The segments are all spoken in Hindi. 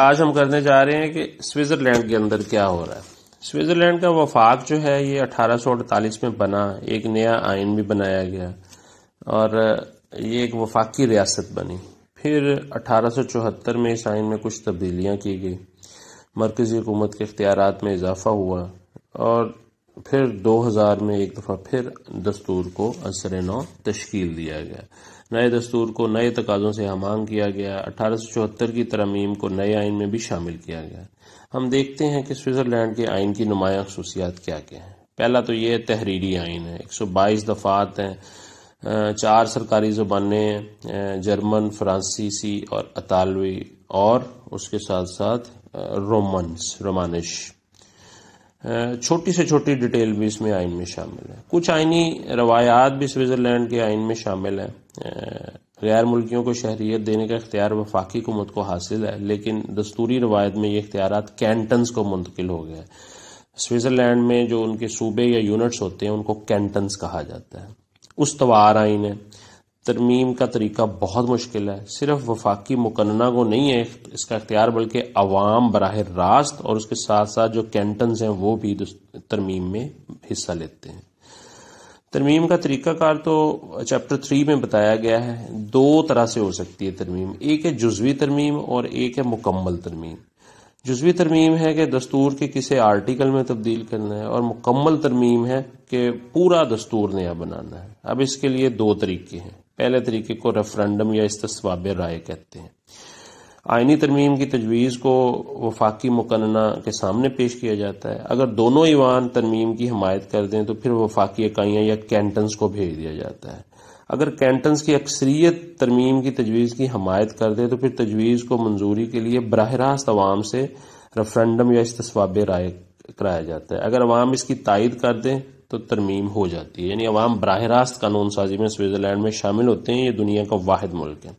आज हम करने जा रहे हैं कि स्विट्ज़रलैंड के अंदर क्या हो रहा है स्विट्ज़रलैंड का वफाक जो है ये 1848 में बना एक नया आइन भी बनाया गया और ये एक वफाकी रियासत बनी फिर 1874 में इस आइन में कुछ तब्दीलियाँ की गई मरकज़ी हुकूमत के अख्तियार में इजाफा हुआ और फिर 2000 में एक दफ़ा फिर दस्तूर को असर नौ तश्कील दिया गया नए दस्तूर को नए तकाजों से हमांग किया गया अठारह की तरमीम को नए आइन में भी शामिल किया गया हम देखते हैं कि स्विट्ज़रलैंड के आइन की नुमाया खसूसियात क्या क्या है पहला तो ये तहरीरी आइन है एक सौ बाईस दफ़ात हैं चार सरकारी ज़ुबानें जर्मन फ्रांसीसी और अतालवी और उसके साथ साथ रोमन्स रोमानिश छोटी से छोटी डिटेल भी इसमें आइन में शामिल है कुछ आइनी रवायात भी स्विट्ज़रलैंड के आइन में शामिल है गैर मुल्कियों को शहरीत देने का इख्तियार वफाकी हुकूमत को हासिल है लेकिन दस्तूरी रवायत में ये इख्तियार कैंटन्स को मुंतकिल हो गया है स्विट्ज़रलैंड में जो उनके सूबे या यूनिट्स होते हैं उनको कैंटन्स कहा जाता है उस तवार आइन है तरमीम का तरीका बहुत मुश्किल है सिर्फ वफाकी मुकन्ना को नहीं है इसका इख्तियार बल्कि अवाम बरह रास्त और उसके साथ साथ जो कैंटन्स हैं वो भी तरमीम में हिस्सा लेते हैं तरमीम का तरीक़ाकार तो चैप्टर थ्री में बताया गया है दो तरह से हो सकती है तरमीम एक है जुजवी तरमीम और एक है मुकम्मल तरमीम जुजवी तरमीम है कि दस्तूर के किसी आर्टिकल में तब्दील करना है और मुकम्मल तरमीम है कि पूरा दस्तूर नया बनाना है अब इसके लिए दो तरीके हैं पहले तरीके को रेफरेंडम या इस्तवाब राय कहते हैं आइनी तरमीम की तजवीज़ को वफाकी मुकन्ना के सामने पेश किया जाता है अगर दोनों ईवान तरमीम की हमायत कर दें तो फिर वफाकी इकाइयाँ या कैंटन्स को भेज दिया जाता है अगर कैंटन्स की अक्सरियत तरमीम की तजवीज़ की हमायत कर दें तो फिर तजवीज़ को मंजूरी के लिए बरह रास्त अवाम से रेफरेंडम या इसतवाब राय कराया जाता है अगर अवाम इसकी तायद कर दें तो तरमीम हो जाती है यानी अवाम बरह रास्त कानून साजी में स्विट्ज़रलैंड में शामिल होते हैं ये दुनिया का वाद मुल्क है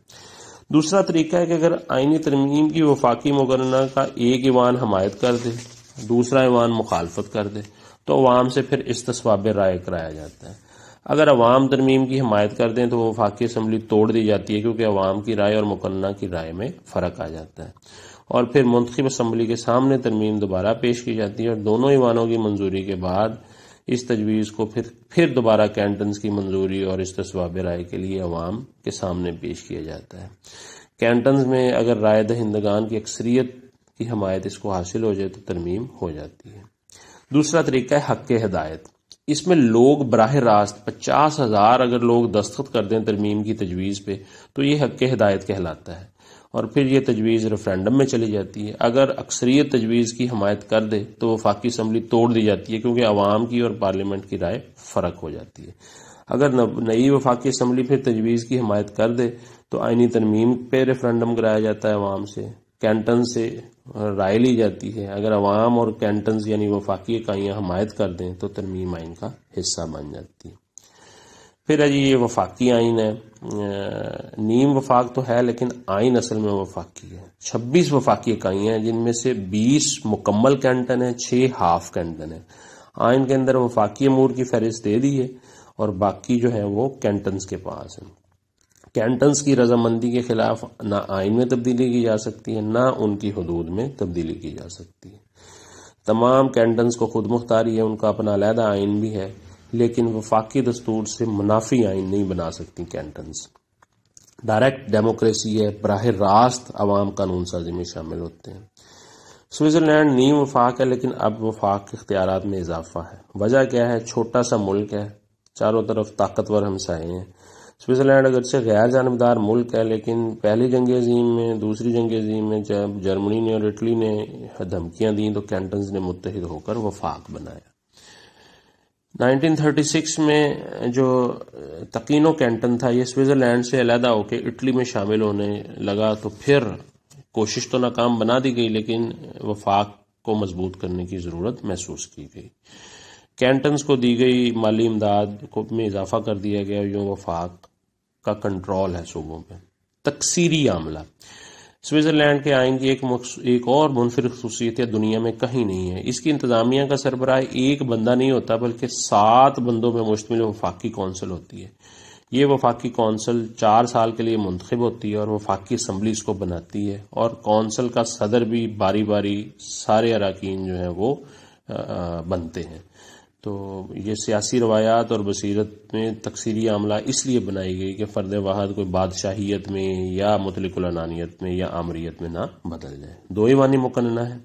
दूसरा तरीका है कि अगर आइनी तरमीम की वफाकी मुकरना का एक ईवान हमायत कर दे दूसरा ईवान मुखालफत कर दे तो अवाम से फिर इसतवाब राय कराया जाता है अगर अवाम तरमीम की हमायत कर दें तो वो वफाकी असम्बली तोड़ दी जाती है क्योंकि अवाम की राय और मुकन्ना की राय में फ़र्क आ जाता है और फिर मुंतब असम्बली के सामने तरमीम दोबारा पेश की जाती है और दोनों ईवानों की मंजूरी के बाद इस तजवीज़ को फिर फिर दोबारा कैंटन्स की मंजूरी और इस तस्वाब राय के लिए अवाम के सामने पेश किया जाता है कैंटन्स में अगर राय दहिंदगान की अक्सरियत की हमायत इसको हासिल हो जाए तो तरमीम हो जाती है दूसरा तरीका है हक हदायत इसमें लोग बरह रास्त पचास हज़ार अगर लोग दस्तखत कर दें तरमीम की तजवीज़ पे तो ये हक हदायत कहलाता है और फिर ये तजवीज़ रेफरेंडम में चली जाती है अगर अक्सरियत तजवीज़ की हमायत कर दे तो वफाकी असम्बली तोड़ दी जाती है क्योंकि अवाम की और पार्लियामेंट की राय फ़र्क हो जाती है अगर नई वफाकी असम्बली फिर तजवीज़ की हमायत कर दे तो आइनी तरमीम पे रेफरेंडम कराया जाता है अवाम से कैंटन से राय ली जाती है अगर अवाम और कैंटन यानी वफाकी इकाइयाँ हमायत कर दें तो तरमीम आइन का हिस्सा बन जाती है फिर है जी ये वफाकी आइन है नीम वफाक तो है लेकिन आइन असल में वफाकी है छब्बीस वफाकी इकाई हैं जिनमें से बीस मुकम्मल कैंटन है छः हाफ कैंटन है आइन के अंदर वफाकी अमूर की फहरिस्त दे दी है और बाकी जो है वो कैंटन्स के पास है कैंटन्स की रजामंदी के खिलाफ ना आइन में तब्दीली की जा सकती है ना उनकी हदूद में तब्दीली की जा सकती है तमाम कैंटन्स को खुद मुख्तारी है उनका अपना अलहदा आइन भी है लेकिन वफाकी दस्तूर से मुनाफी आइन नहीं बना सकती कैंटन्स डायरेक्ट डेमोक्रेसी है बरह रास्त अवाम कानून साजी में शामिल होते हैं स्विट्ज़रलैंड नीम वफाक है लेकिन अब वफाक के इख्तियार में इजाफा है वजह क्या है छोटा सा मुल्क है चारों तरफ ताकतवर हमसाए हैं स्विट्ज़रलैंड अगरचे गैर जानबदार मुल्क है लेकिन पहली जंग अजीम में दूसरी जंग अजीम में जब जर्मनी ने और इटली ने धमकियां दी तो कैंटन्स ने मुतहद होकर वफाक बनाया 1936 में जो तकीनो कैंटन था ये स्विट्ज़रलैंड से अलहदा होकर इटली में शामिल होने लगा तो फिर कोशिश तो नाकाम बना दी गई लेकिन वफाक को मजबूत करने की ज़रूरत महसूस की गई कैंटन्स को दी गई माली इमदाद को में इजाफा कर दिया गया यूँ वफाक का कंट्रोल है सूबों पर तकसीरी आमला स्विट्ज़रलैंड के आइन की एक एक और मुनफिर खसूसियत दुनिया में कहीं नहीं है इसकी इंतजामिया का सरबराह एक बंदा नहीं होता बल्कि सात बंदों में मुश्तमिल वफाकी कौंसिल होती है ये वफाकी कौंसिल चार साल के लिए मुंतब होती है और वफाकी असम्बली इसको बनाती है और कौंसिल का सदर भी बारी बारी सारे अरकान जो है वो बनते हैं तो ये सियासी रवायात और बसीरत में तकसीरी आमला इसलिए बनाई गई कि फ़र्द वाहद कोई बादशाहियत में या मुतलिकानियत में या आमरीत में ना बदल जाए दो ईवानी मुकन्ना है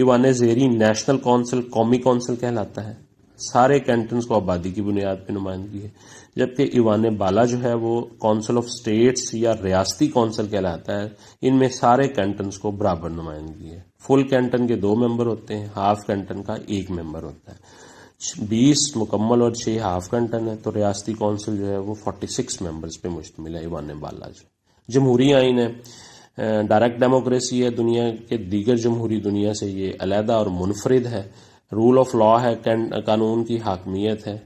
ईवान जहरी नेशनल कौंसिल कौमी कौंसिल कहलाता है सारे कैंटन्स को आबादी की बुनियाद पर नुमाइंदगी है जबकि ईवान बाला जो है वो कौंसिल ऑफ स्टेट्स या रियाती कौंसिल कहलाता है इनमें सारे कैंटन्स को बराबर नुमाइंदगी है फुल कैंटन के दो मेंबर होते हैं हाफ कैंटन का एक मेंबर होता है बीस मुकम्मल और छह हाफ कंटन है तो रियाती कौंसिल जो है वो फोर्टी सिक्स मेम्बर्स पे मुश्तमिल है ईवान बाला जो जमहूरी आइन है डायरेक्ट डेमोक्रेसी है दुनिया के दीगर जमहूरी दुनिया से ये अलहदा और मुनफरद है रूल ऑफ लॉ है कानून की हाकमियत है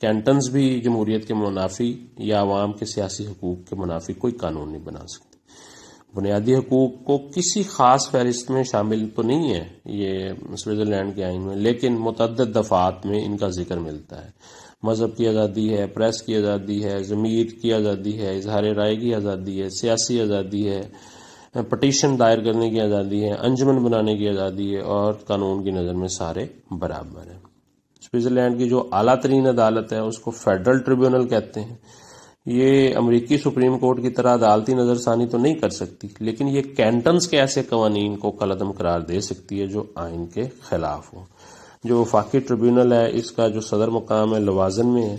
कैंटन्स भी जमहूरीत के मुनाफी या आवाम के सियासी हकूक के मुनाफी कोई कानून नहीं बना सकते बुनियादी हकूक को किसी खास फहरिस्त में शामिल तो नहीं है ये स्विट्ज़रलैंड के आइन में लेकिन मुतद दफ़ात में इनका जिक्र मिलता है मज़हब की आज़ादी है प्रेस की आज़ादी है ज़मीर की आज़ादी है इजहार राय की आज़ादी है सियासी आज़ादी है पटिशन दायर करने की आज़ादी है अंजमन बनाने की आज़ादी है और कानून की नज़र में सारे बराबर हैं स्विट्ज़रलैंड की जो अला तरीन अदालत है उसको फेडरल ट्रिब्यूनल कहते हैं ये अमेरिकी सुप्रीम कोर्ट की तरह अदालती नज़रसानी तो नहीं कर सकती लेकिन ये कैंटन्स के ऐसे कवानीन को कलदम करार दे सकती है जो आइन के खिलाफ हो जो वफाकी ट्रिब्यूनल है इसका जो सदर मुकाम है लवाजन में है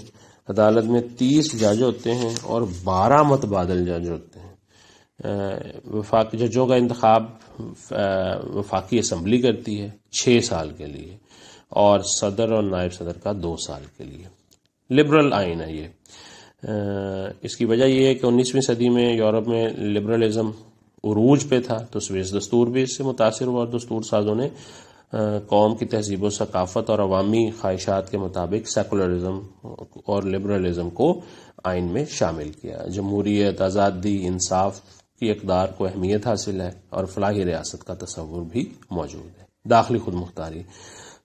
अदालत में तीस जज होते हैं और बारह मतबादल जज होते हैं वफाक जजों का इंतखब वफाकी असम्बली करती है छः साल के लिए और सदर और नायब सदर का दो साल के लिए लिबरल आइन है ये इसकी वजह यह है कि 19वीं सदी में यूरोप में लिबरलिज्म उरूज पे था तो स्वेस दस्तूर भी इससे मुतासर हुआ और दस्तूर साजों ने कौम की तहजीब सकाफत और अवामी ख्वाहिशात के मुताबिक सेकुलरिज्म और लिबरलिज्म को आइन में शामिल किया जमहूरीत आज़ादी इंसाफ की अकदार को अहमियत हासिल है और फलाही रियासत का तस्वुर भी मौजूद है दाखिली खुद मुख्तारी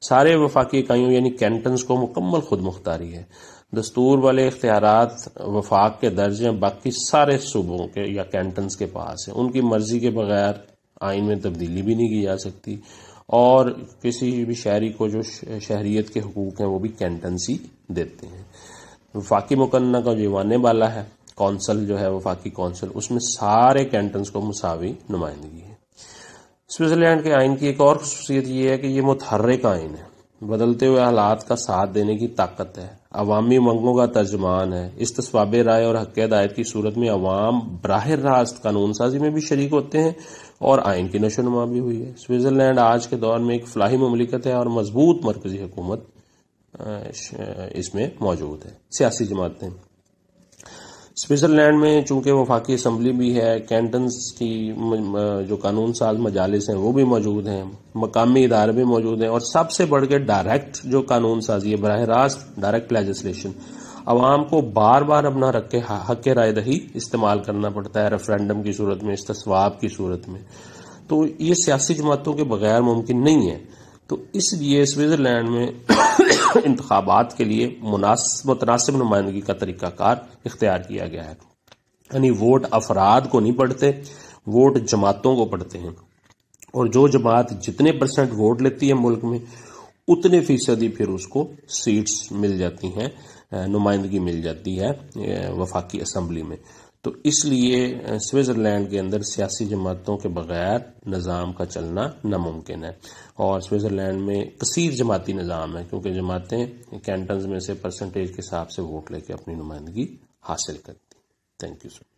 सारे वफाकी इकाइयों यानी कैंटन्स को मुकम्मल खुद मुख्तारी है दस्तूर वाले इख्तियारत वफाक के दर्ज हैं बाकी सारे सूबों के या कैंटन्स के पास हैं उनकी मर्जी के बगैर आइन में तब्दीली भी नहीं की जा सकती और किसी भी शहरी को जो शहरीत के हकूक़ हैं वो भी कैंटनसी देते हैं वफाकी मुकन्ना का जीवान वाला है कौंसल जो है वफाकी कौंसल उसमें सारे कैंटन्स को मसावी नुमाइंदगी है स्विट्ज़रलैंड के आइन की एक और खसूसियत यह है कि ये मुतहरक आइन है बदलते हुए हालात का साथ देने की ताकत है अवामी मंगों का तर्जमान है इस तस्वाब राय और हक हदायत की सूरत में अवाम बराह रास्त कानून साजी में भी शरीक होते हैं और आयन की नशोनुमा भी हुई है स्विट्ज़रलैंड आज के दौर में एक फलाही ममलिकत है और मजबूत मरकजी हुकूमत इसमें मौजूद है सियासी जमातें स्विट्जरलैंड में चूंकि वफाकी असम्बली भी है कैंटन्स की जो कानून साज मजालस हैं वो भी मौजूद हैं मकामी इदारे भी मौजूद हैं और सबसे बढ़ के डायरेक्ट जो कानून साजी है बरह रास्त डायरेक्ट लेजिस्लेशन अवाम को बार बार अपना रख के हक राय दही इस्तेमाल करना पड़ता है रेफरेंडम की सूरत में इसतवाब की सूरत में तो ये सियासी जमातों के बगैर मुमकिन नहीं है तो इसलिए स्विट्जरलैंड में इंतबात के लिए मुतनासिब नुमाइंदगी का तरीक़ाकार इख्तियार किया गया है यानी वोट अफराद को नहीं पढ़ते वोट जमातों को पढ़ते हैं और जो जमात जितने परसेंट वोट लेती है मुल्क में उतने फीसदी फिर उसको सीट्स मिल जाती हैं नुमाइंदगी मिल जाती है वफाकी असम्बली में तो इसलिए स्विट्ज़रलैंड के अंदर सियासी जमातों के बगैर निज़ाम का चलना नामुमकिन है और स्विट्ज़रलैंड में कसीर जमाती निज़ाम है क्योंकि जमातें कैंटन में से परसेंटेज के हिसाब से वोट लेके अपनी नुमाइंदगी हासिल करती थैंक यू सर